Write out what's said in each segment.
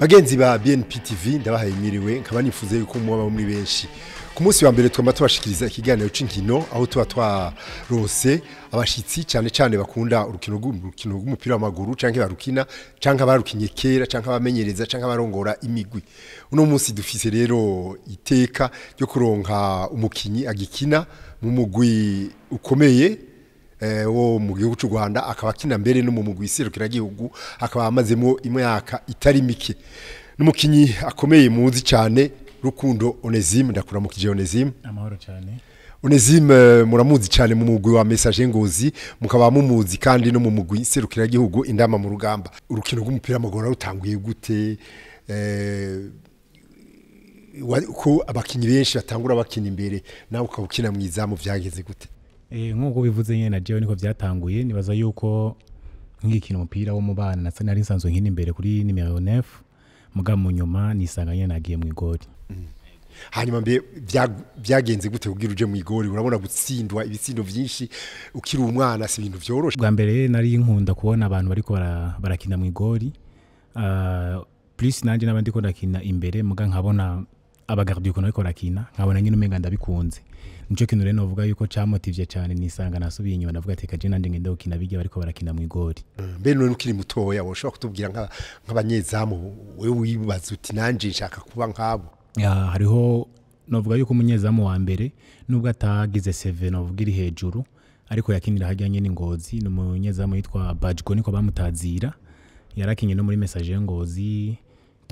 bagenzi ba BNP TV ndabahaye miriwe nkaba nifuza yuko muba muri benshi ku munsi wa mbere twaba tubashikiriza ikiganiro cy'inkino aho tuba twarose abashyitsi cyane cyane bakunda urukino rw'umupira w'amaguru cyangwa barukina cyangwa barukinye kera cyangwa abamenyereza cyangwa barongora imigwi uno munsi dufise rero iteka ryo kuronka umukinnyi agikina mu mugwi ukomeye Eh, wo mu gihugu cy'u rwanda akaba akina mbere no mu mugwi serukiragihugu akaba amazemo imyaka itari mike n'umukinnyi akomeye muzi cyane rukundo onezime ndakuramukije onezime amahoro cyane onezime eh, muramuzi cyane mu mugwi wa mesaje ngozi mukaba mumuzi kandi no mu mugwi serukiragihugu indama mu rugamba urukino rw'umupira w'amaguru rutanguye gute eh, ko abakinnyi benshi batangura bakina imbere nawe ukaba ukina mu izamu byagenze gute Eh, nk'uko bivuze nyine na jewe niko byatanguye nibaza yuko nkikina umupira wo mu bana nasa nari nsanzwe nkina imbere kuri nimero nefu muga mu nyuma nisanga nyine nagiye mu igori mm. hanyuma mbe byagenze gute kubwira uje mu igori urabona gutsindwa ibitsindo byinshi ukiri umwana si ibintu byoroshye bwa mbere nari nkunda kubona abantu bariko barakina mu igori ah, plus nanjye n'abandi ko ndakina imbere muga nkabona abagaragiye ukuntu ariko barakina nkabona nyine umenga ndabikunze nicyo kintu rero navuga yuko cyamotivye cyane nisanga nasubiye inyuma ndavuga ati kaje nanjye ngenda gukina bijya bariko barakina mu igori mm, mbe none ukiri mutoya woshobora kutubwira nk'abanyezamu wewe wibaza uti nanje nshaka kuba nkabo hariho navuga yuko umunyezamu wa mbere nubwo atagize seve navuga iri hejuru ariko yakinira hajya nyine ingozi ni umunyezamu yitwa bajgo niko bamutazira yarakinye no muri mesaje y'ingozi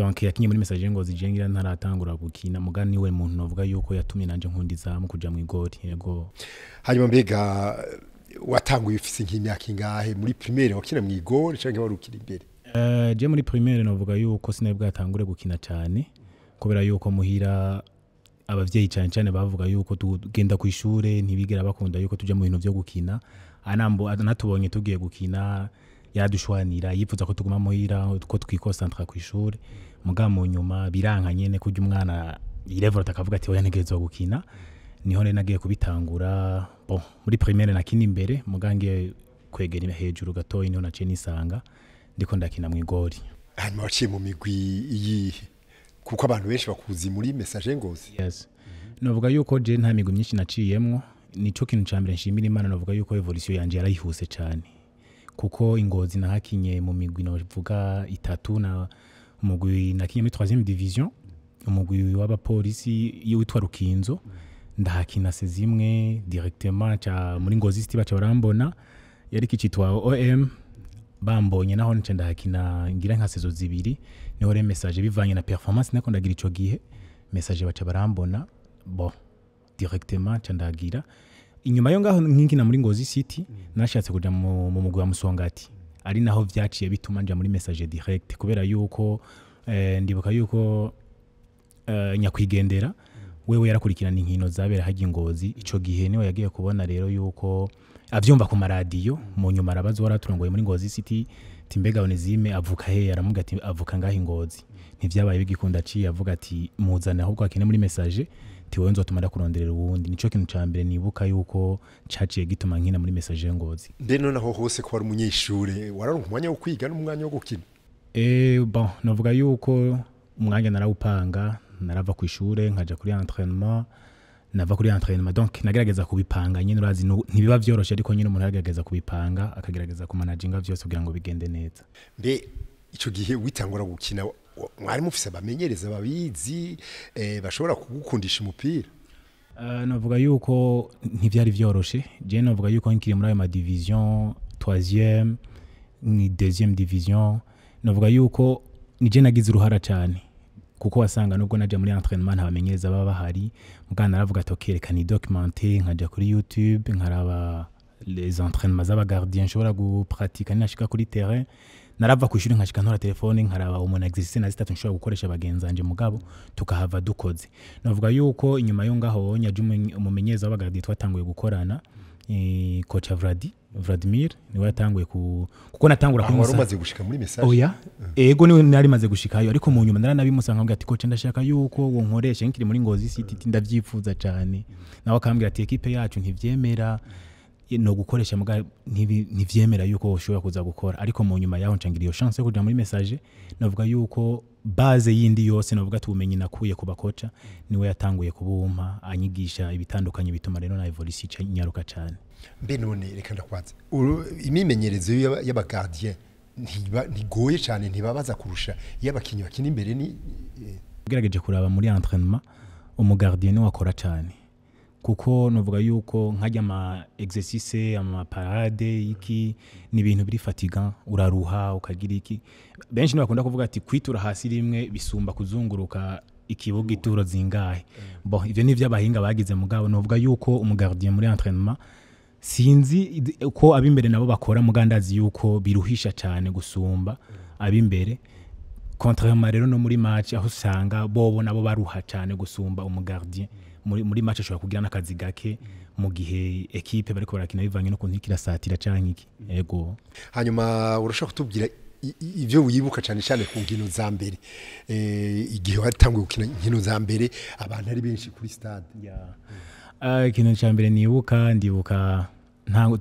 donke yakinyemo message ngo zijengira ntaratangura gukina mugani we muntu novuga yuko yatumye nanje nkundiza mu kuja mu igori yego hanyuma mbega watanguye ufise nk'imyaka ingahe muri primaire wakina mu igori canke warukira imbere eh muri primaire novuga yuko sinaye bwatangure gukina cyane kubera yuko muhira ababyeyi cyane cyane bavuga yuko tugenda ku ishuri ntibigera bakunda yuko tuja mu bintu byo gukina anambo anatubonye tugiye gukina yadushwanira yifuza ko tuguma muhira ko twikosantara ku ishuri muga mu nyuma biranka nyene kujya umwana irevura atakavuga ati oya ntegerezwa gukina niho rero nagiye kubitangura bon muri primaire nakina imbere muga ngiye kwegera hejuru gatoya niho naciye nisanga ndiko ndakina mu igori hanyuma waciye mu migwi iyihe kuko abantu benshi bakuzi muri message ngozi yes novuga yuko Jen nta migwi myinshi naciyemo nico kintu ca mbere nshimira imana navuga yuko evolution yanje yarayihuse cyane kuko ingozi nahakinye mu migwi navuga itatu na umugwi nakinye muri troisième division umugwi w'abapolisi iyo witwa rukinzo ndahakina sezimwe directement cha muri ngozi city baca barambona yari kicitwa OM bambonye naho nce ndahakina ngira nka saison zibiri niho re message bivanye na performance nako ndagira ico gihe message baca barambona bon directement ca ndagira inyuma yo ngaho nk'inkina muri ngozi city mm. nashatse kujya mu mugwi wa musongati ari naho byaciye bituma njya muri message direct kubera yuko eh, ndibuka yuko eh, nyakwigendera mm. wewe yarakurikirana inkino zabera hajya ingozi icyo gihe niwe yagiye kubona rero yuko abyumva ku maradiyo mm. mu nyuma arabaza uwari muri ngozi city timbega onezime avuka he aramuga ati avuka ngaho ingozi ntibyabaye bigikunda aciye avuga ati muzane ahubwo akine muri mesaje” tiwe nzo tumara kurondera ubundi nico kintu ca mbere nibuka yuko caciye gituma nkina muri message ngozi none aho hose ko ari umunyeshure wararonka umwanya wo kwiga n'umwanya wo gukina eh bon novuga yuko umwanya narawupanga narava ku ishure nkaja kuri entraînement nava kuri entraînement donc nagerageza kubipanga nyine urazi ntibiba byoroshye ariko nyine umuntu aragerageza kubipanga akagerageza kumanaginga vyose kugira ngo bigende neza mbe ico gihe witangura gukina mwari mufise abamenyereza babizi eh, bashobora kugukundisha umupira euh, navuga yuko ntivyari vyoroshe je navuga yuko nkiri muri ayo madiviziyo twaziyemu ni deziyemu division navuga yuko ni nagize uruhara cyane kuko wasanga nubwo najya muri antrenema ntabamenyereza bamenyereza baba bahari mugana aravuga ati ni kuri youtube nkaraba les entraînements z'abagardien nshobora gupratika ninashika kuri terrain narava ku ishuri nkashyika ntora telefone nkaraba umuntu egisisi na zitatu nshobora gukoresha bagenzi banjye mugabo tukahava dukoze navuga yuko inyuma yo ngaho nyaje umumenyereza w'abagadi twatanguye gukorana koca eh, Vladi Vladimir niwe yatanguye kuko natangura ku musa umaze gushika muri message oya oh, eh. ego niwe nari maze gushikayo ariko mu nyuma naranabimusanga ati koca ndashaka yuko wo nkoresha nkiri muri ngozi city ndabyifuza cyane nawe akambwira ati ekipe yacu ntibyemera mm. no gukoresha muga ntivyemera yuko ushobora kuza gukora ariko mu nyuma yaho ncangira iyo chance yo kuja muri message navuga yuko baze yindi yose navuga ati ubumenyi nakuye ku bakoca niwe yatanguye kubumpa anyigisha ibitandukanye bituma rero na evolution inyaruka cyane mbe none reka ndakwaza imimenyerezo y'abagardien ntigoye cyane ntibabaza kurusha iyo abakinnyi bakina imbere ni ugerageje eh, kuraba muri entraînement umugardien wakora cyane kuko nuvuga yuko nkajya ama exercice ama iki ni ibintu biri fatiga uraruha ukagira iki benshi bakunda kuvuga ati kwitura hasi rimwe bisumba kuzunguruka ikibuga ituro zingahe mm. Bo ibyo ni vy'abahinga bagize mugabo nuvuga yuko umugardien muri entraînement sinzi uko abimbere nabo bakora mugandazi yuko biruhisha cyane gusumba mm. abimbere contrairement rero no muri match aho usanga bobo nabo baruha cyane gusumba umugardien mm. muri match ashobora kugira n'akazi gake mm. mu gihe ekipe bariko barakina bivanye no kuntu ikirasatira canke iki yego mm. hanyuma urashaka kutubwira ibyo wibuka cyane cyane ku nkino za mbere e, igihe watangiye gukina inkino za mbere abantu ari benshi kuri stade ah, ikintu cya mbere nibuka ndibuka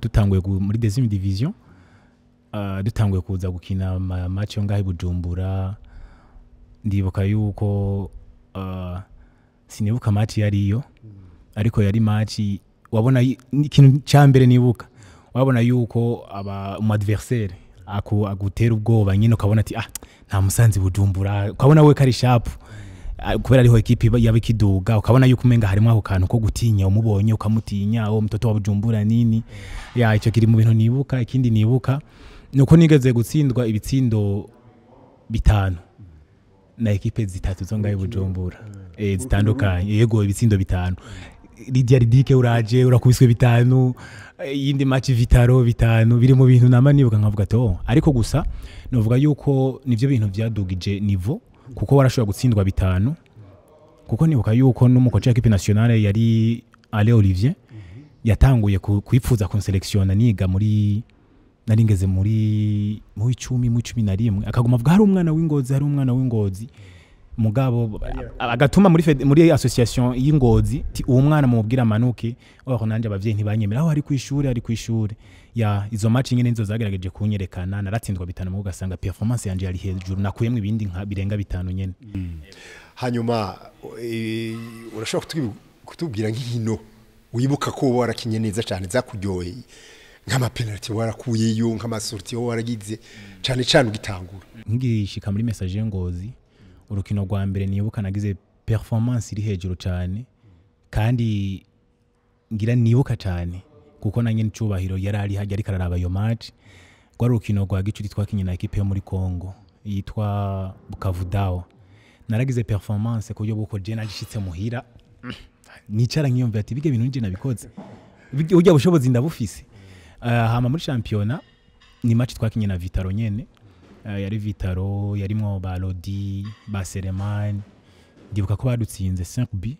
dutanguye muri dezimi diviziyo ah, dutanguye kuza gukina amamatch yo ngaho i bujumbura ndibuka yuko ah, sinibuka match yari iyo ariko yari match wabona ikintu cya mbere nibuka wabona yuko aba umadiversere agutera ubwoba nyine ukabona ati ah nta musanzi bujumbura ukabona we kari shapu kubera ariho ekipi yaba ikiduga ukabona yuko umenga harimo ako kantu ko gutinya umubonye ukamutinya uwo oh, mutoto wa bujumbura nini ya icyo kiri mu bintu nibuka ikindi nibuka ni uko nigeze gutsindwa ibitsindo bitanu na ekipe zitatu zo ngaho bujumbura eh, zitandukanye yego ibitsindo bitanu ridiya ridike uraje urakubiswe bitanu eh, iyindi maci vitaro bitanu biri mu bintu nama nibuka nkavuga to oh. ariko gusa novuga yuko nibyo bintu byadugije nivo kuko warashobora gutsindwa bitanu kuko nibuka yuko n'umukoci w'ikipe nationale yari Ale Olivier mhm. yatanguye kwifuza kunselektiona niga muri nari muri mu icumi mu cumi na rimwe akaguma avuga hari umwana w'ingozi hari umwana w'ingozi mugabo agatuma muri muri association y'ingozi uwo mwana mubwira amanuke aho nanjye abavyeyi ntibanyemera aho ari ku ishuri ari ku ishuri ya izo match nyene nizo zagerageje kunyerekana naratsindwa bitanu mu ugasanga performance yanje yari hejuru nakuyemo ibindi nka birenga bitanu nyene hmm. hanyuma urashobora kutubwira nk'ihino wibuka ko warakinye neza cyane zakuryoheye nk'amapenaliti warakuyeyo nk'amasoritiyo waragize mm. cyane cyane ugitangura ntigishika muri mesaje y'ingozi urukino rwa mbere nibuka nagize performance iri hejuru cyane kandi ngira nibuka cyane kuko na nyine icyubahiro yari ari hajya ariko araraba iyo maci rwari urukino rwa gicuri twakinye na ekipe yo muri congo yitwa bukavudawa naragize performance ku buryo bw'uko jena gishyitse muhira mm. nicara nkiyumvira ati bige bintu njye nabikoze burya bushobozi ndabufise Eh, hama muri shampiyona ni match twakinye na Vitaro nyene eh, yari Vitaro yarimwo ba Lodi ba Selemani ndibuka ko badutsinze 5B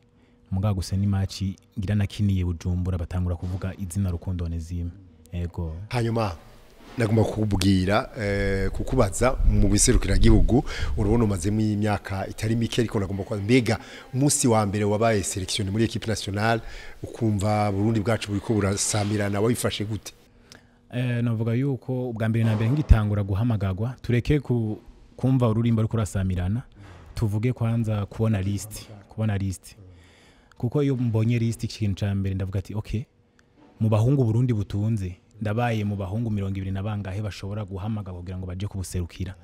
gusa ni match ngira nakiniye bujumbura batangura kuvuga izina rukundo nezime yego hanyuma nagomba kukubwira eh, kukubaza mu gihugu urabona umazemo imyaka itari mike ariko nagomba kuba mbega umunsi wa mbere wabaye selekishoni muri ekipi nasiyonari ukumva burundi bwacu buri ko burasamirana wabifashe gute Eh, navuga yuko ubwa mbere na mbere ngitangura guhamagarwa tureke kumva ururimba ariko kurasamirana tuvuge kwanza kubona lisiti kubona lisiti kuko iyo mbonye lisiti ikintu cya mbere ndavuga ati oke mu bahungu burundi butunze ndabaye mu bahungu mirongo ibiri na bangahe bashobora guhamagarwa kugira ngo bajye kubuserukira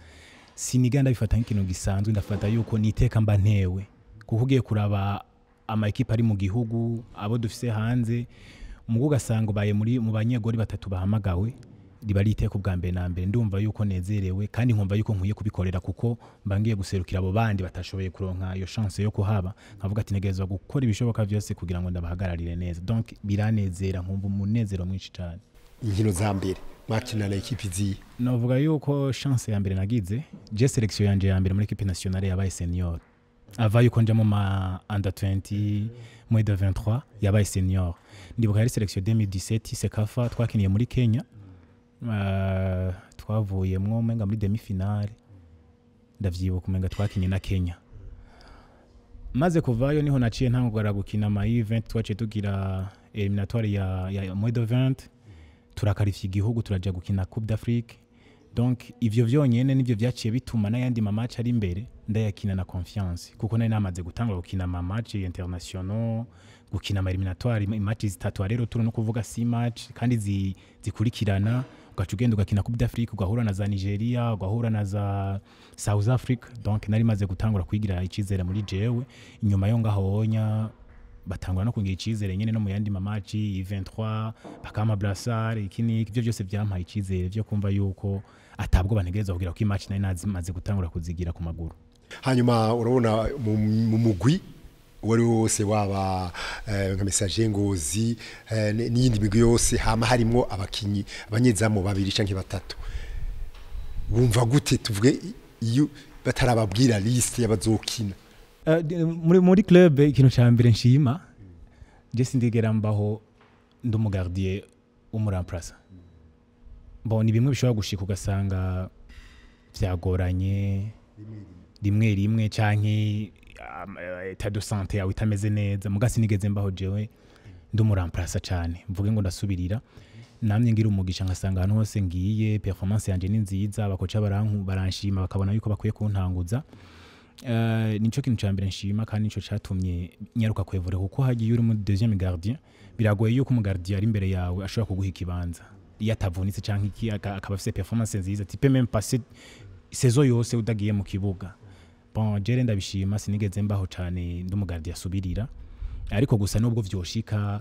siniga ndabifata nk'ikintu gisanzwe ndafata yuko niteka mba ntewe kuko ugiye kuraba amakipe ari mu gihugu abo dufise hanze umugabo ugasanga ubaye muri mu banyegori batatu bahamagawe riba ari ubwa mbere na mbere ndumva yuko nezerewe kandi nkumva yuko nkwiye kubikorera kuko mba guserukira abo bandi batashoboye kuronka iyo chance yo kuhaba nkavuga ati ntegerezwa gukora ibishoboka byose kugira ngo ndabahagararire neza donc biranezera nkumva umunezero mwinshi cyane inkino za mbere mwakinana ikipe iziye navuga yuko chance ya mbere nagize je selection yanje ya mbere muri equipe nationale yabaye senior ava yuko njya mu ma under 20 de 23 yabaye senior ndibuka yari selection 2017 sekafa twakiniye muri Kenya ah, twavuye mwo menga muri demi finale ndavyibuka umenga twakinye na Kenya maze kuvayo niho naciye ntangura gukina ma event twaciye tugira eliminatoire ya, ya Moedo 20 turakarifiye igihugu turaje gukina Coupe d'Afrique donc ivyo vyonyene nivyo vyaciye bituma na n'ayandi mamaci ari imbere ndayakina na confiance kuko nari namaze gutangura gukina amamaci international ukina ama eliminatoire imatchi zitatu rero turi no kuvuga si match kandi zikurikirana ugaca ugenda ugakina Coupe d'Afrique ugahura na za Nigeria ugahura na za South Africa donc nari maze gutangura kwigira icizere muri jewe inyuma yo ngahonya batangura no kungira icizere nyene no mu yandi mamachi i23 bakama brassard ikini ibyo byose byampa icyizere byo kumva yuko atabwo banegereza kugira ko imatchi nari nazimaze gutangura kuzigira ku maguru hanyuma urabona mu mugwi uwo ari wose waba eh, nka mesaje ngozi eh, n'iyindi migwi yose hama harimo abakinnyi abanyezamu babiri cyangwa batatu bumva gute tuvuge iyo batarababwira lisite y'abazokina eh, muri club ikintu cya mbere nshima mm. jesi ndigera mbaho ndi umugardiye w'umuramparasa mm. mbona bimwe bishobora gushika ugasanga byagoranye rimwe rimwe cyangwa etado eh, sante yawe ah itameze neza muga sinigeze mbaho jewe ndumuramparasa cyane mvuge ngo ndasubirira namwe ngira umugisha ngasanga ahantu hose ngiye performance yanjye ni nziza abakoca baranshima bakabona yuko bakwiye kuntanguza eh, nicyo kintu cya mbere nshima kandi nicyo cyatumye nyaruka kwevura kuko hagiye uri muri deuxième gardien biragoye yuko umugardiye ari imbere yawe ashobora kuguha ikibanza iyo atavunitse cyangwa iki akaba afite performance nziza tipe meme sezo yose udagiye mu kibuga bon jere ndabishima sinigeze mbaho cyane ndumugardi yasubirira ariko gusa nubwo vyoshika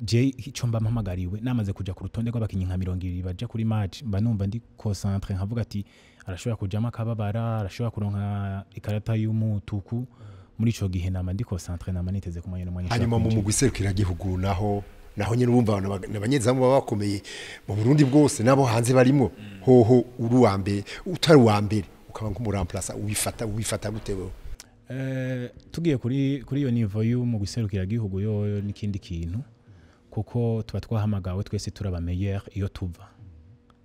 je icyo mba mpamagariwe namaze kujya ku rutonde rw'abakinnyi nka mirongo ibiri baja kuri match mba numva ndi concentre nkavuga ati arashobora kujamo akababara arashobora kuronka ikarata y'umutuku muri icyo gihe namba ndi concentre namba niteze ku mwanya n'umwanya hanyuma mu mugwi serukiragihugu naho naho nyine urumva abanyezamu baba bakomeye mu burundi bwose nabo hanze barimo mm. hoho uri uwa mbere utari uwa mbere ukaba nk'umuramparasa ubifata ubifata gute wowe eh, tugiye kuri iyo nivo mu guserukira gihugu yoyo n'ikindi kintu kuko tuba twahamagawe twese turi meyeri iyo tuva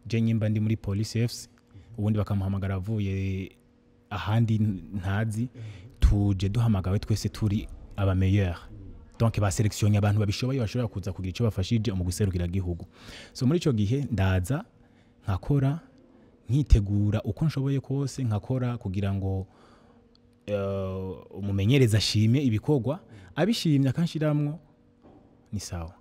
njye nyimba ndi muri polisi efusi ubundi bakamuhamagara avuye ahandi ntazi tuje duhamagawe twese turi aba donke donc baselectionye abantu babishoboye bashobora kuza kugira icyo bafashije mu guserukira gihugu so muri icyo gihe ndaza nkakora nkitegura uko nshoboye kose nkakora kugira ngo eh, umumenyereza ashime ibikorwa abishimye akanshyiramo ni sawa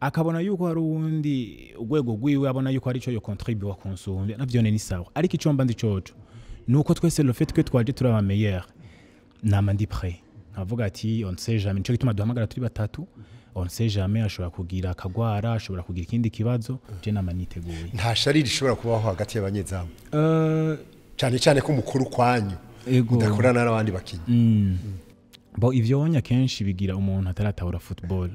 akabona yuko hari uwundi urwego rwiwe abona yuko hari yo kontribuwa konsumbe nabyo ni sawa ariko icyo mba ndi ni uko twese rufite twe twaje turi abameyeri ni amandipure nkavuga ati onse jamani nicyo gituma duhamagara turi batatu mm -hmm. on sait ashobora kugira akagwara ashobora kugira ikindi kibazo je nama niteguye nta sharire ishobora kubaho hagati y'abanyezamu euh, cyane cyane ko umukuru kwanyu udakorana n'abandi bakinnyi mm. mm. bo kenshi bigira umuntu ataratahura football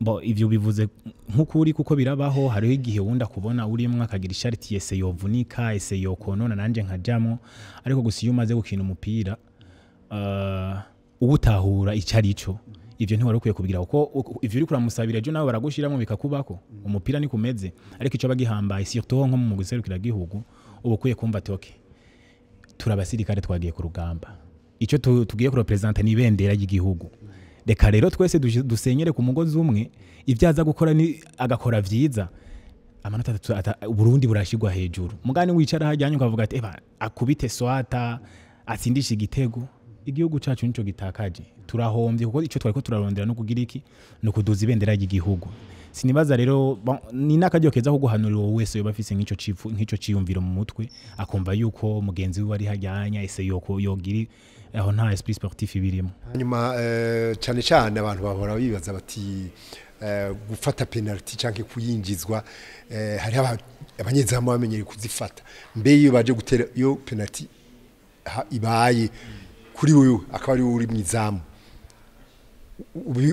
bo ivyo bivuze nk'ukuri kuko birabaho hariho igihe wunda kubona urimo akagira ishariti ese yovunika ese yokonona nanje nkajamo ariko gusa iyo umaze gukina umupira uh, uba utahura icyo ari cyo ivyo ntiwari ukwiye kubigira kuko ivyo uriko uramusabira ejo nawe baragushyiramo bikakubako mm. umupira ni kumeze ariko ico bagihambaye surtout nko mu mugisero kira gihugu uba kumva ati okay turabasirikare twagiye ku rugamba ico tugiye kurepresenta ni ibendera ry'igihugu reka rero twese dusenyere ku mugozi umwe ibyaza gukora ni agakora vyiza amanota atatu Burundi burashigwa hejuru mugani wicara hajyanye ukavuga ati eba akubite swata atsindisha igitego igihugu cyacu nicyo gitakaje turahombye kuko icyo twari ko turarondera no kugira iki ni ukuduza ibendera ry'igihugu sinibaza rero ni n'akaryo keza ko guhanurira uwo wese yoba afise nk'icyo cifu mu mutwe akumva yuko mugenzi we ari hajyanya ese yoko yogiri aho nta esprit sportif birimo hanyuma eh, cyane cyane abantu bahora bibaza bati eh, gufata penalty cyangwa kuyinjizwa eh, hari abanyezamu bamenyereye kuzifata mbe iyo baje gutera iyo penalty ibaye kuri wowe akaba ari wowe uri mu izamu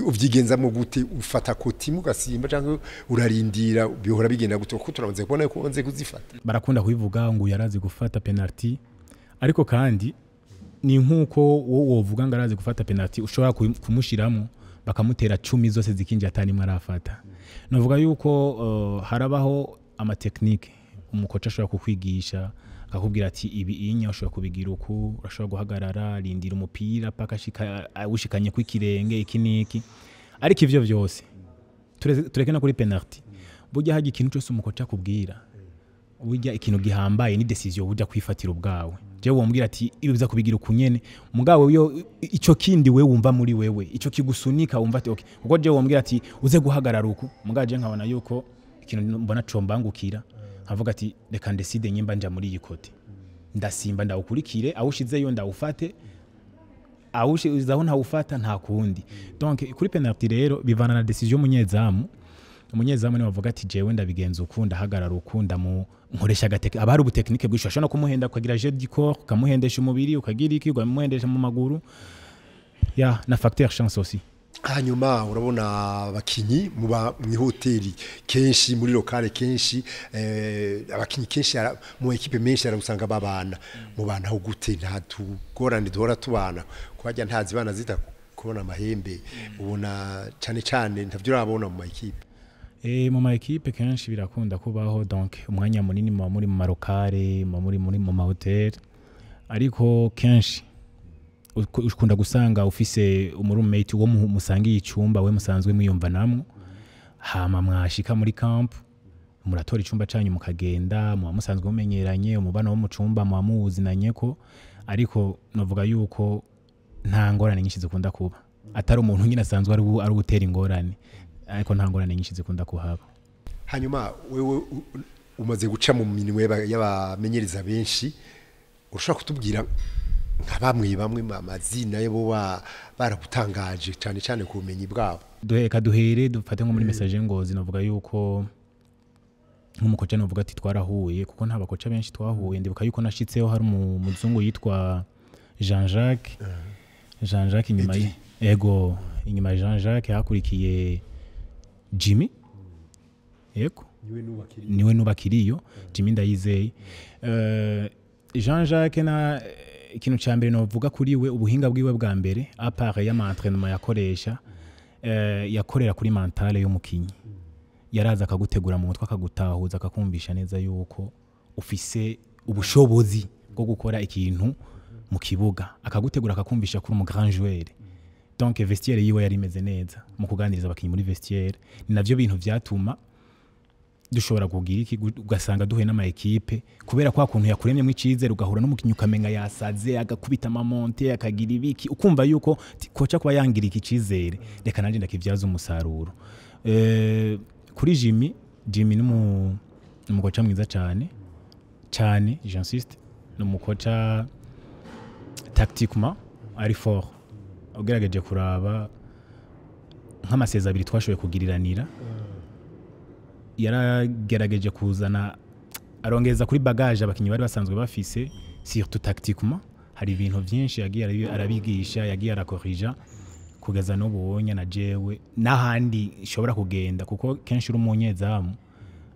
ubyigenzamo gute ufata kotimu ugasimba cyangwa urarindira bihora bigenda gute kuko turabanza kubona ko wanze kuzifata barakunda kubivuga ngo yarazi gufata penaliti ariko kandi ni nk'uko wowe wovuga ngo arazi gufata penaliti ushobora kumushyiramo bakamutera cumi zose zikinjira atari nimwe arafata navuga yuko eh, harabaho amatekinike umukoca ashobora kukwigisha akakubwira ati ibi inya ushobora kubigira uku urashobora guhagarara rindira umupira paka awushikanye ku ikirenge iki n'iki ariko ibyo byose tureke no kuri penalty burya haja ikintu cyose umukoca akubwira burya ikintu gihambaye ni decision burya kwifatira ubwawe jewe wombwira ati ibi biza kubigira ukunyene mugabo yo ico kindi we wumva muri wewe icyo kigusunika wumva ati okay kuko jewe wombwira ati uze guhagarara uku mugaje nkabona yuko ikintu mbona combangukira nkavuga ati reka ndeside nyimba njya muri iyi kote ndasimba ndawukurikire aho ushizeyo ndawufate aho ntawufata nta kundi kuri penaliti rero bivana na decision y'umunyezamu umunyezamu niwe wavuga ati jewe ndabigenza ukunda hagarara ukunda mu nkoresha agateke aba hari ubutekinike bwinshi ushobora no kumuhenda ukagira jet du ukamuhendesha umubiri ukagira iki ukamuhendesha mu maguru ya na facteur chance aussi hanyuma urabona abakinyi hoteli kenshi muri lokale kenshi eh, abakinyi kenshi mu equipe menshi aragusanga babana bana ho gute nta tugorane duhora tubana kwajya nta zibana zita kubona amahembe ubona cyane cyane ntavyo urabona mu makipe eh, mu ma ekipe kenshi birakunda kubaho donc umwanya munini muba muri mu marokale muba muri mu mahoteli ariko kenshi ukunda gusanga ufise umurumeti wo musangiye icyumba we musanzwe mwiyumva namwe hama mwashika muri kampu muratora icyumba cyanyu mukagenda muba musanzwe mumenyeranye umubano wo mu cyumba muba muwuzinanye ko ariko navuga yuko nta ngorane nyinshi zikunda kuba atari umuntu nyine asanzwe ari ugutera ingorane ariko nta ngorane nyinshi zikunda kuhaba hanyuma wewe umaze guca mu minwe y'abamenyereza benshi ushobora kutubwira nka bamwe bamwe amazina yo baragutangaje cyane cyane ku bumenyi bwabo duheka duhere dufate nko muri mm. mesaje ngo zinavuga yuko nk'umukoca navuga ati twarahuye kuko nta bakoca benshi twahuye ndibuka yuko nashyitseho hari umuzungu yitwa jean jacques mm. jean jacques inyuma yego inyuma jean jacques hakurikiye jimmy mm. yego niwe nubakiriyo jimmy ndayizeye eh, jean jacques na ikintu cya mbere navuga kuri we ubuhinga bwiwe bwa mbere apare y'amantrenema yakoresha eh, yakorera kuri mantale y'umukinnyi yaraza akagutegura mu mutwe akagutahuza akakumvisha neza yuko ufise ubushobozi bwo gukora ikintu mu kibuga akagutegura akakumvisha kuri umugrand joueur donc vestiaire yiwe yari imeze neza mu kuganiriza abakinnyi muri vestiaire ni nabyo bintu byatuma dushobora kugira iki ugasanga duhuye ekipe kubera kwa kuntu yakuremyemo icyizere ugahura n'umukinnyi ukamenya yasaze agakubita amamonte akagira ibiki ukumva yuko koca kuba yangira iki cyizere reka nanjye ndakibyaza umusaruro eh, kuri jimmy jimmy ni umukoca mwiza cyane cyane jansiste ni umukoca tacticement ari fort ugerageje kuraba nk'amasezi abiri twashoboye kugiriranira yaragerageje kuzana arongeza kuri bagaje abakinnyi bari basanzwe bafise surtout tactiquement hari ibintu byinshi yagiye arabigisha yagiye arakorija kugeza n'ubu wonye na jewe n'ahandi ishobora kugenda kuko kenshi uri umunyezamu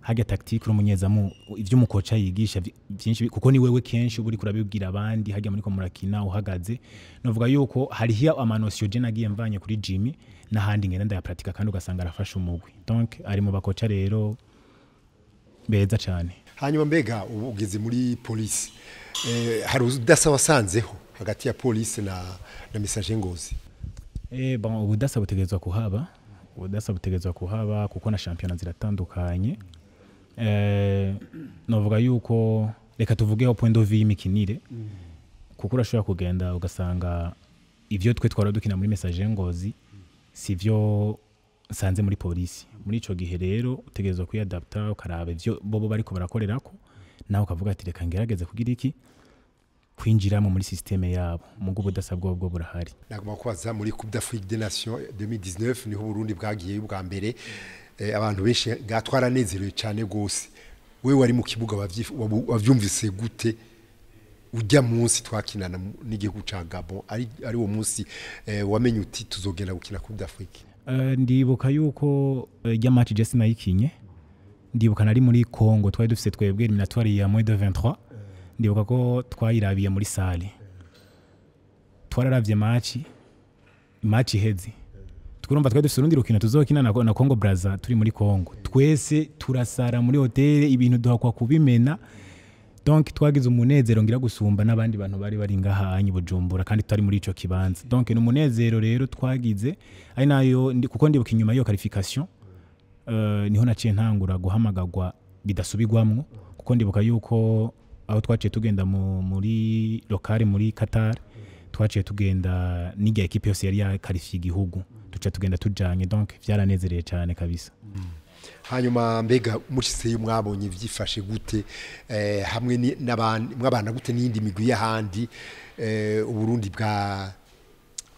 harya tactique umunyezamu ivyo umukoca yigisha byinshi kuko ni wewe kenshi uburi kurabibwira abandi harya muri ko murakina uhagaze novuga yuko hari hiya amanosiyo je nagiye mvanye kuri Jimmy n'ahandi ngenda ndayapratika kandi ugasanga arafasha umugwi donc ari mu bakoca rero beza cyane hanyuma mbega ugeze muri police eh, hari udasa wasanzeho hagati ya police na na message ngozi eh bon ubudasa butegezwa kuhaba ubudasa butegezwa kuhaba kuko na championnat ziratandukanye mm. Eh, navuga yuko reka tuvugeho point of view y'imikinire kuko urashobora kugenda ugasanga ibyo twe twara dukina muri mesaje ngozi si byo nsanze muri polisi muri icyo gihe rero utegerezwa kuyadapta ukaraba ibyo bobo kubarakorera ko nawe ukavuga ati reka ngerageze kugira iki kwinjiramo muri sisiteme yabo mu bw'ubudasabwa bwo burahari nagomba kubaza muri coupe d'afrique des nations 2019 niho uburundi bwagiye bwa mbere Eh, abantu benshi twaranezerewe cyane rwose we wari mu kibuga wabyumvise gute ujya munsi twakinana n'igihugu cya gabo ari wo munsi eh, wamenye uti tuzogenda gukina kuri afurika eh, ndibuka yuko ijya maci jesi nayikinye ndibuka nari muri congo twari dufite twebwe eliminatoire ya moe de 23 ndibuka ko twayirabiye muri sale twararabye maci maci hezi urumva twari dufite urundi rukino tuzokina na Congo Brazza turi muri Congo twese turasara muri hoteli ibintu duhakwa kubimena donc twagize umunezero ngira gusumba n'abandi bantu bari bari ngahanyi bujumbura kandi tutari muri ico kibanza donc ni umunezero rero twagize ari nayo kuko ndibuka inyuma y'iyo qualification uh, niho naciye ntangura guhamagagwa bidasubigwamwo kuko ndibuka yuko aho twaciye tugenda muri lokale muri Qatar twaciye tugenda n'igihe ekipe yose yari yakarifiye igihugu mm. duca tugenda tujyanye donc byaranezereye cyane kabisa hanyuma mbega mushyizeyo mwabonye byifashe gute eh, hamwe mwabana gute n'iyindi migwi y'ahandi eh, uburundi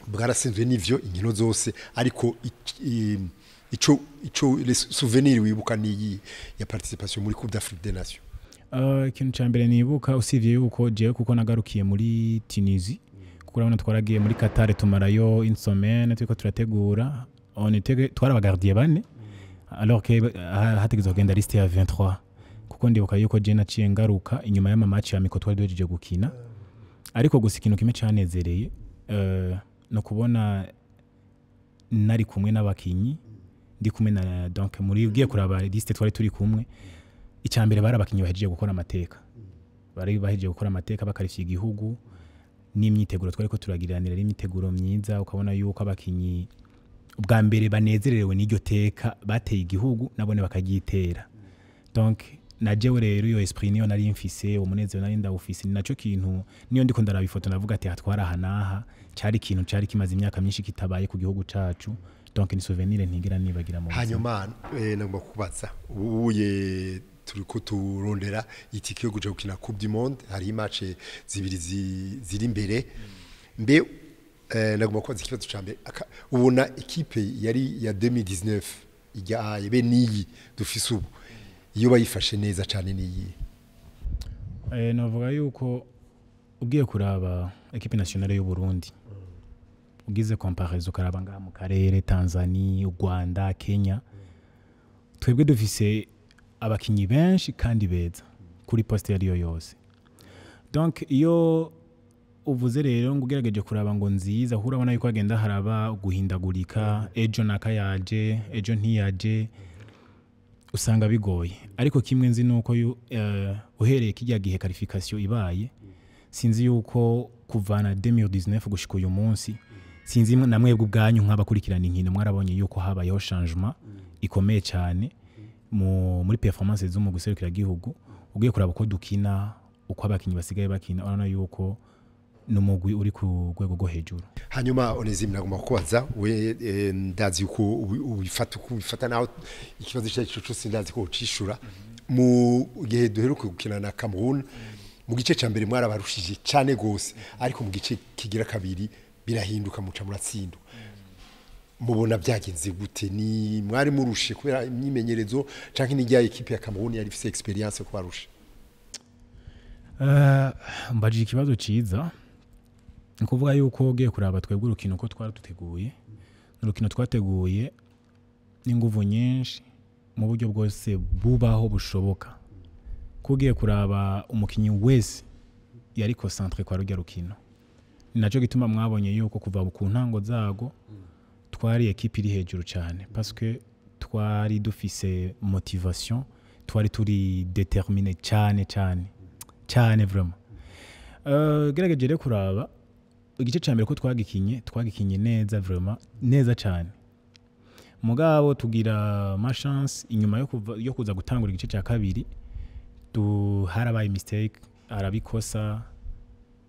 bwarasinzwe n'ibyo inkino zose ariko icyo souvenir wibuka ni ya participation muri coupe d'afrique des nations euh, ikintu cya mbere nibuka usibye yuko jewe kuko nagarukiye muri tunisi kuko urabona twaragiye muri katare tumarayo insomene turiko turategura twari abagardiye bane alors que ah, hategeza kugenda liste ya 23 kuko ndibuka yuko je naciye ngaruka inyuma y'amamaci ya miko twari duhejeje gukina ariko gusa ikintu kimwe canezereye uh, no kubona nari kumwe n'abakinyi ndi kumwe na donc muri ugiye kuraba liste twari turi kumwe icyambere bari abakinyi bahejeje gukora amateka bari bahejeje gukora amateka bakarishya igihugu n'imyiteguro twari ko turagiranira n'imyiteguro myiza ukabona yuko abakinyi ubwa mbere banezererewe n'iryo teka bateye igihugu nabone bakaryitera donc najewe rero iyo esprit niyo nari mfise umunezero nari ndawufise ni naco kintu niyo ndiko ndaraba ifoto ndavuga ati hatwara ah, aha n'aha cari ikintu cari kimaze imyaka myinshi kitabaye ku gihugu cacu donc ni souvenir ntigira nibagira mu hanyuma eh, nagomba kubaza ubuye turi ko turondera itike yo kujya gukina coupe du monde hari imace zibiri ziri imbere mbe eh, nagomba kubaza ikibazo cya mbere ubona ikipe yari ya 2019 dizinefu be n'iyi dufise ubu iyo bayifashe neza cyane n'iyi eh, navuga yuko ugiye kuraba ekipi nasiyonari y'uburundi ugize komparezo ukaraba ngaha mu karere tanzania u rwanda kenya twebwe dufise abakinnyi benshi kandi beza kuri posite iyo ari yo yose donk iyo uvuze rero ngo ugerageje kuraba ngo nziza aho urabona yuko hagenda haraba guhindagurika ejo naka yaje ejo ntiyaje usanga bigoye ariko kimwe nzi ni uko eh, uhereye kijya gihe karifikasiyo ibaye sinzi yuko kuvana demiyo dizinefu gushyika uyu munsi sinzi na mwebwe ubwanyu nk'abakurikirana inkino mwarabonye yuko habayeho shanjuma ikomeye cyane muri performance zo mu gihugu ugiye kureba uko dukina uko abakinnyi basigaye bakina urabona yuko n'umugwi uri ku rwego rwo hejuru hanyuma onezime nagomba kukubaza we eh, ndazi ko ubifata uko ubifata naho ikibazo icyo ari cyo cyose ndazi ko ucishura mu gihe duheruka gukina na kamerun mu gice cya mbere mwarabarushije cyane rwose ariko mu gice kigira kabiri birahinduka muca muratsinda mubona byagenze gute ni mwari murushe kubera imyimenyerezo cyangwa n'ijya ekipi ya kameruni yari ifite egisperiyanse kubarusha eh, mbajije ikibazo cyiza ni ukuvuga yuko ugiye kureba twebwe urukino ko twari duteguye urukino twateguye n'ingufu nyinshi mu buryo bwose bubaho bushoboka ko ugiye kuraba umukinnyi wese yari konsantere kwa rujya rukino ni nacyo gituma mwabonye yuko kuva ku ntango zago twari ekipi iri hejuru cyane pasike twari dufise motivasiyo twari turi determine cyane cyane cyane vurema euh, gerageje rero kuraba igice cya mbere ko twagikinye twagikinye neza vurema neza cyane mugabo tugira amashansi inyuma yo kuza gutangura igice cya kabiri harabaye misiteke arabikosa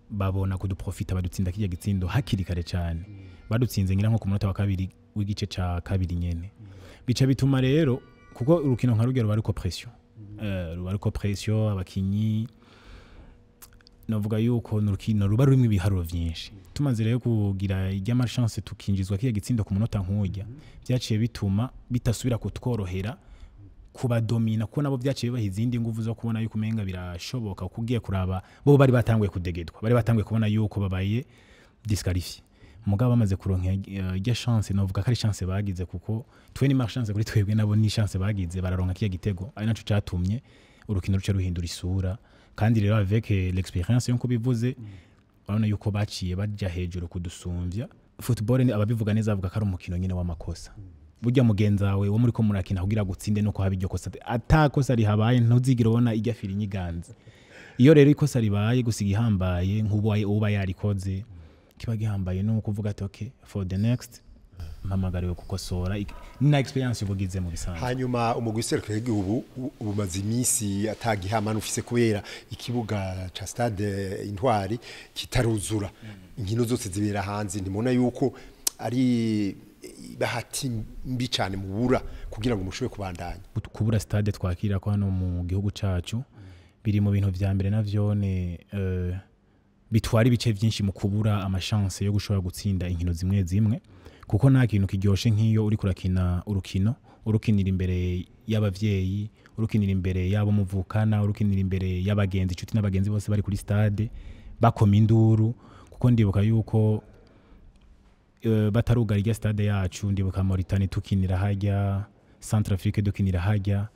babona kuduprofita badutsinda kijya gitsindo hakiri kare cyane mm. badutsinze ngira nko ku munota wa kabiri w'igice cya kabiri nyene mm. bica bituma rero kuko urukino nka rugero bariko pression mm. eh, ruba ariko pression abakinyi navuga yuko ni urukino ruba rurimo ibiharuro byinshi tumaze rero kugira iry'amashanse tukinjizwa kijya gitsindo ku munota nk'ujya byaciye bituma bitasubira kutworohera kubadomina kuko nabo byaciye bibaha izindi nguvu zo kubona yuko umenga birashoboka kuko ugiye kuraba bo bari batanguye kudegedwa bari batanguye kubona yuko babaye disikarifi mugabo bamaze kuronka eh, irya chance novuga ko ari chance bagize kuko twe ni marchance kuri twebwe nabo ni chance bagize bararonka kiya gitego ari nacu catumye urukino ruca ruhindura isura kandi rero avec l'experience yo kubivuze barabona yuko baciye bajya hejuru kudusumbya football ni ababivuga neza bavuga ko ari umukino nyine w'amakosa mm burya mugenzi wawe wo muri ko murakina kugira gutsinde no kuhaba iryo kosa atakosa rihabaye ntuzigira ubona firi nyiganze iyo rero ikosa ribaye gusiga ihambaye nk'ubaye uba yarikoze kiba gihambaye no kuvuga ati okay for the next mpamagariwe gukosora na experience ubugize mu bisanzwe hanyuma umugwi serikare y'igihugu ubumaze iminsi atagihamana ufise kubera ikibuga ca stade intwari kitaruzura mm. inkino zose zibera hanze ntimubona yuko ari bahati mbi cyane mubura kugira ngo mushobore kubandanya kubura sitade twakira ko hano mu gihugu cyacu biri mu bintu bya mbere nabyo ni eh, bitwara ibice byinshi mu kubura amashanse yo gushobora gutsinda inkino zimwe zimwe kuko nta kintu kiryoshye nk'iyo uri kurakina urukino urukinira imbere y'ababyeyi urukinira imbere y'abo muvukana urukinira imbere y'abagenzi inshuti n'abagenzi bose bari kuri stade bakoma induru kuko ndibuka yuko Eh, batarugara stade yacu ndibuka Mauritania tukinira hajya Centrafrique dukinira hajya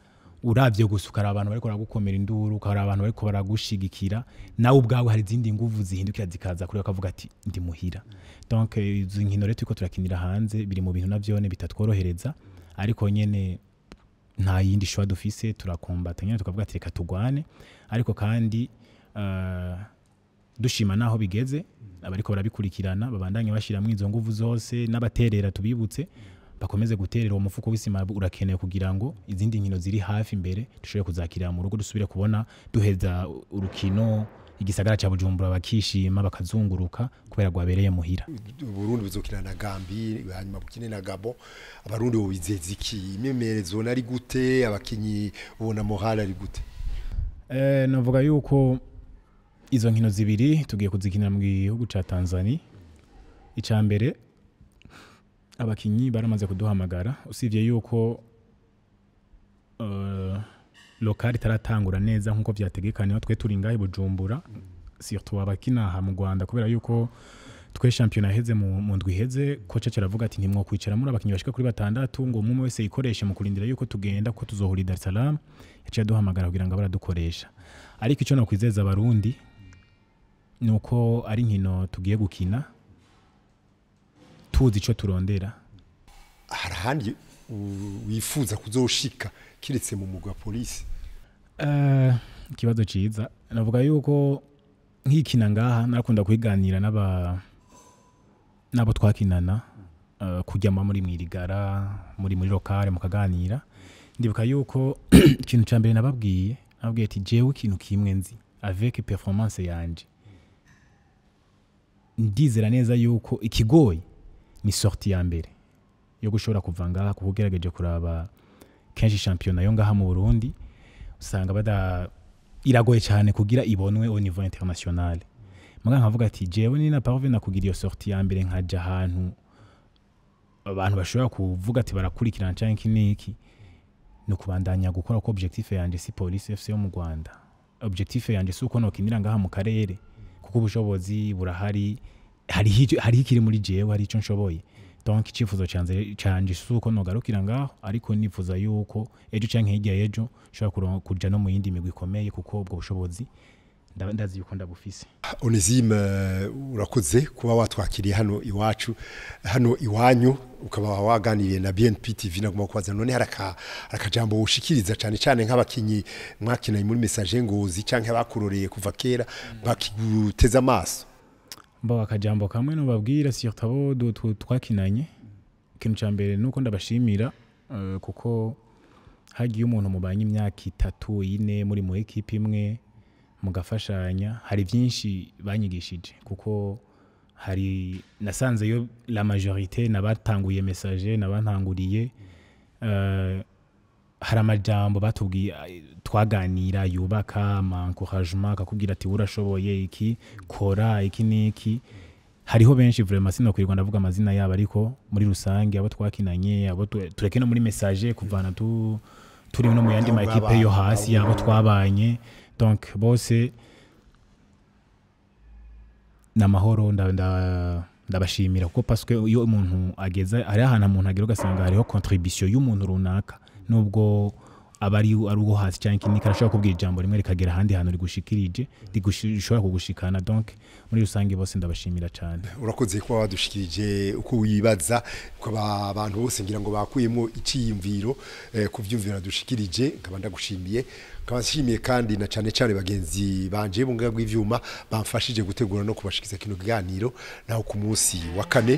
urabye gusa ukari abantu bariko baragukomera induru ukari abantu bariko baragushigikira nawe ubwawe hari izindi nguvu zihindukira zikaza kuri bakavuga ati ndi muhira donc izo nkino rero turiko turakinira hanze biri mu bintu navyone bitatworohereza ariko nyene nta yindi shwa dufise turakombata nyene tukavuga ati reka tugwane ariko kandi eh, dushima naho bigeze abariko barabikurikirana babandanye bashiramwo izo nguvu zose n'abaterera tubibutse bakomeze guterera uwo mufuko w'isima urakenewe kugira ngo izindi nkino ziri hafi imbere dushobore kuzakira mu rugo dusubire kubona duheza urukino igisagara cya bujumbura bakishima bakazunguruka kubera rwabereye muhira uburundi buzokina na gambi hanyuma bukine na gabo abarundi bubizeza iki imyemerezo nari gute abakinnyi ubona muhara ari gute eh, navuga yuko izo nkino zibiri tugiye kuzikinira mu gihugu cya tanzania icya mbere abakinnyi baramaze kuduhamagara usibye yuko eh, lokari itaratangura neza nk'uko byategekaniwe twe turi ngahe bujumbura si abakina aha mu rwanda kubera yuko twe shampiyona iheze mu ndwi iheze koce aravuga ati ntimwo kwicara muri abakinnyi bashika kuri batandatu ngo umwe wese yikoreshe mu kurindira yuko tugenda ko tuzohurira Dar es yaciye aduhamagara kugira ngo baradukoresha ariko icyo nakwizeza abarundi ni uko ari inkino tugiye gukina tuzi icyo turondera hari ahandi wifuza kuzoshika kiretse mu mugwa polisi eh, ikibazo cyiza navuga yuko nkikina ngaha nakunda kubiganira n'abo twakinana eh, kujyamo muri mwirigara muri muri lokale mukaganira ndibuka yuko ikintu cya mbere nababwiye nababwiye ati jewe ikintu kimwe nzi aveke performance yanjye ndizera neza yuko ikigoyi ni sorti ya mbere yo gushobora kuvanga ngaha kuko ugerageje kuraba kenshi shampiyona yo ngaha mu burundi usanga bada iragoye cyane kugira ibonwe au niveau international muganga nkavuga ati jewe ni na parve nakugira iyo sorti ya mbere nkaja ahantu abantu bashobora kuvuga ati barakurikirana cyangwa iki n'iki ni ukubandanya gukora ko objectif yanjye si Polisi fc yo mu rwanda objectif yanjye si uko nokinira ngaha mu karere kuko ubushobozi burahari hariho ikiri muri jewe hari icyo nshoboye donc icyifuzo cyanje si uko nogarukira ngaho ariko nifuza yuko ejo cyangwa hirya y'ejo nshobora kuja no mu yindi migwi ikomeye kuko ubwo bushobozi ndazi yuko ndabufise onisime uh, urakoze kuba watwakiriye hano iwacu hano iwanyu ukaba waganiriye na BNP TV nagomba kubaza none haraka akajambo ushikiriza cyane cyane nk'abakinyi mwakinaye muri message ngozi canke bakuroreye kuva kera bakiguteza amaso mbaho akajambo kamwe nubabwira surtout abo twakinanye ikintu cya mbere nuko ndabashimira uh, kuko hagiye umuntu mubanye imyaka itatu ine muri mu ekipa imwe mugafashanya hari byinshi banyigishije kuko hari nasanzeyo la majorite n'abatanguye mesaje n'abantanguriye eh, hari amajambo batubwiye twaganira yubaka amankurajima akakubwira ati urashoboye iki kora iki n'iki hariho benshi vraiment sinakwirwa ndavuga amazina yabo ariko muri rusange abo twakinanye abo tureke no muri mesaje kuvana tu turi no mu yandi makipe yo hasi abo twabanye donc bose ni amahoro ndabashimira kuko paswe iyo umuntu ageze hariho ahantu umuntu agera ugasanga hariho kontribisiyo y'umuntu runaka nubwo aba ari uwo hasi cyangwa ikindi karashobora kubwira ijambo rimwe rikagera ahandi hantu rigushikirije rishobora kugushikana donc muri rusange bose ndabashimira cyane urakoze kuba wadushikirije uko wibaza kuba abantu bose ngira ngo bakuyemo icyiyumviro eh, ku byumviro dushikirije nkaba ndagushimiye nkaba nshimiye kandi na cyane cyane bagenzi banje mu ngaga bw'ibyuma bamfashije gutegura no kubashikiza kino kiganiro naho ku munsi wa kane